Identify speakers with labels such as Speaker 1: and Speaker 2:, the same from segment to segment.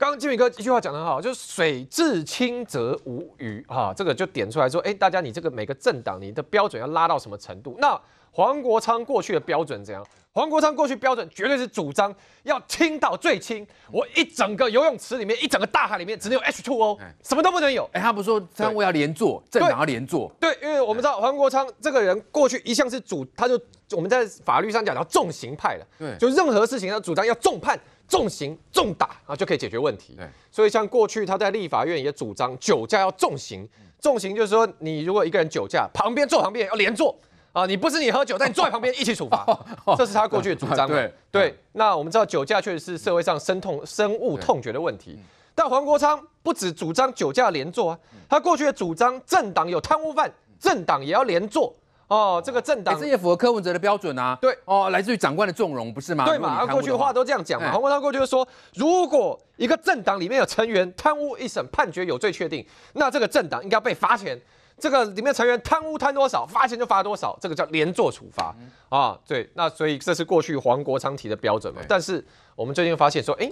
Speaker 1: 刚刚金米哥一句话讲得很好，就是水至清则无鱼啊，这个就点出来说，哎，大家你这个每个政党你的标准要拉到什么程度？那黄国昌过去的标准怎样？黄国昌过去标准绝对是主张要清到最清，我一整个游泳池里面，一整个大海里面，只能有 H2O，什么都不能有。哎，他不说三位要连坐，政党要连坐。对，因为我们知道黄国昌这个人过去一向是主，他就我们在法律上讲叫重刑派的，对，就任何事情要主张要重判。重刑重打啊，就可以解决问题。所以像过去他在立法院也主张酒驾要重刑，重刑就是说你如果一个人酒驾，旁边坐旁边要连坐啊，你不是你喝酒，但你坐在旁边一起处罚，这是他过去的主张。对对，那我们知道酒驾确实是社会上深痛深恶痛绝的问题，但黄国昌不止主张酒驾连坐啊，他过去的主张政党有贪污犯，政党也要连坐。哦，这个政党也是也符合柯文哲的标准啊。对，哦，来自于长官的纵容，不是吗？对嘛，过去的话都这样讲嘛。黄国昌过去就说，如果一个政党里面有成员贪污，一审判决有罪确定，那这个政党应该被罚钱。这个里面成员贪污贪多少，罚钱就罚多少，这个叫连坐处罚啊。对，那所以这是过去黄国昌提的标准嘛。但是我们最近发现说，哎。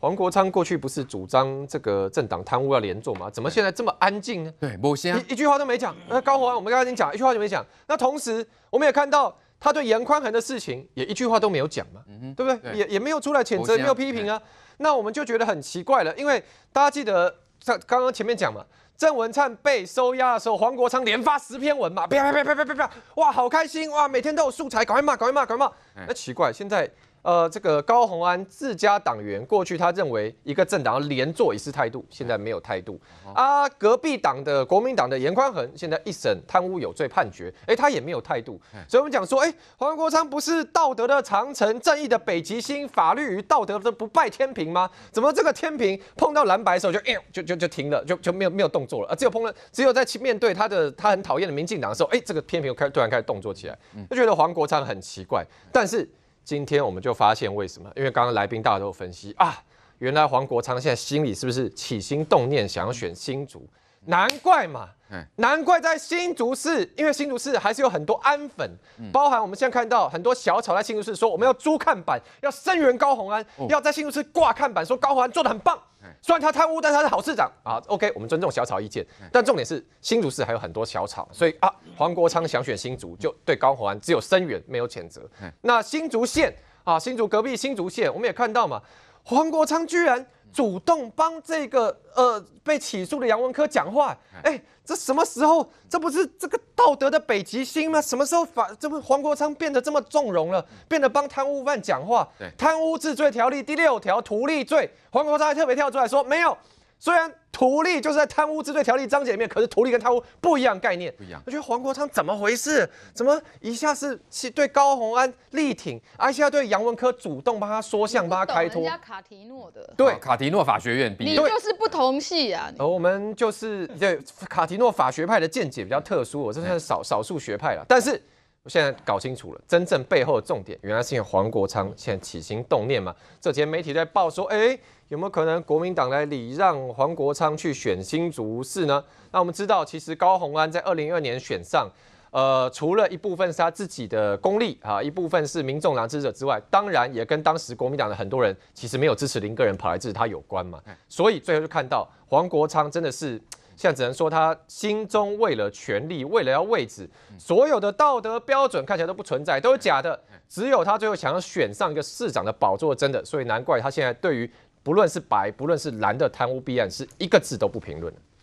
Speaker 1: 黄国昌过去不是主张这个政党贪污要连坐吗？怎么现在这么安静呢？对，某不，一一句话都没讲。那高虹安，我们刚刚讲，一句话就没讲。那同时，我们也看到他对严宽恒的事情也一句话都没有讲嘛，对不对？也也没有出来谴责，没有批评啊。那我们就觉得很奇怪了，因为大家记得在刚刚前面讲嘛，郑文灿被收押的时候，黄国昌连发十篇文嘛，啪啪啪啪啪啪啪，哇，好开心哇，每天都有素材，赶快骂，赶快骂，搞一骂。那奇怪，现在。呃，这个高鸿安自家党员过去他认为一个政党连坐也是态度，现在没有态度啊。隔壁党的国民党的严宽恒现在一审贪污有罪判决，哎，他也没有态度。所以我们讲说，哎，黄国昌不是道德的长城、正义的北极星、法律与道德的不败天平吗？怎么这个天平碰到蓝白的时候就哎，就就就停了，就就没有没有动作了啊？只有碰了，只有在面对他的他很讨厌的民进党的时候，哎，这个天平开突然开始动作起来，就觉得黄国昌很奇怪，但是。今天我们就发现为什么？因为刚刚来宾大家都分析啊，原来黄国昌现在心里是不是起心动念，想要选新竹？难怪嘛，难怪在新竹市，因为新竹市还是有很多安粉，包含我们现在看到很多小草在新竹市说我们要租看板，要声援高宏安，要在新竹市挂看板说高宏安做的很棒，虽然他贪污，但他是好市长啊。OK，我们尊重小草意见，但重点是新竹市还有很多小草，所以啊，黄国昌想选新竹，就对高宏安只有声援没有谴责。那新竹县啊，新竹隔壁新竹县，我们也看到嘛。黄国昌居然主动帮这个呃被起诉的杨文科讲话，哎，这什么时候？这不是这个道德的北极星吗？什么时候反？这不黄国昌变得这么纵容了，变得帮贪污犯讲话？贪污治罪条例第六条图利罪，黄国昌还特别跳出来说没有。虽然图利就是在贪污治罪条例章节里面，可是图利跟贪污不一样概念。不一样，我觉得黄国昌怎么回事？怎么一下是对高鸿安力挺，而且对杨文科主动帮他说相、帮他开脱。人家卡提诺的，对卡提诺法学院，你就是不同系啊。我们就是对卡提诺法学派的见解比较特殊，我算是少少数学派了。但是。我现在搞清楚了，真正背后的重点，原来是因黄国昌现在起心动念嘛？这几天媒体在报说，哎，有没有可能国民党来礼让黄国昌去选新竹市呢？那我们知道，其实高虹安在二零二年选上，呃，除了一部分是他自己的功力啊，一部分是民众党支持之外，当然也跟当时国民党的很多人其实没有支持林个人跑来支持他有关嘛。所以最后就看到黄国昌真的是。现在只能说他心中为了权力，为了要位置，所有的道德标准看起来都不存在，都是假的。只有他最后想要选上一个市长的宝座，真的。所以难怪他现在对于不论是白不论是蓝的贪污弊案，是一个字都不评论。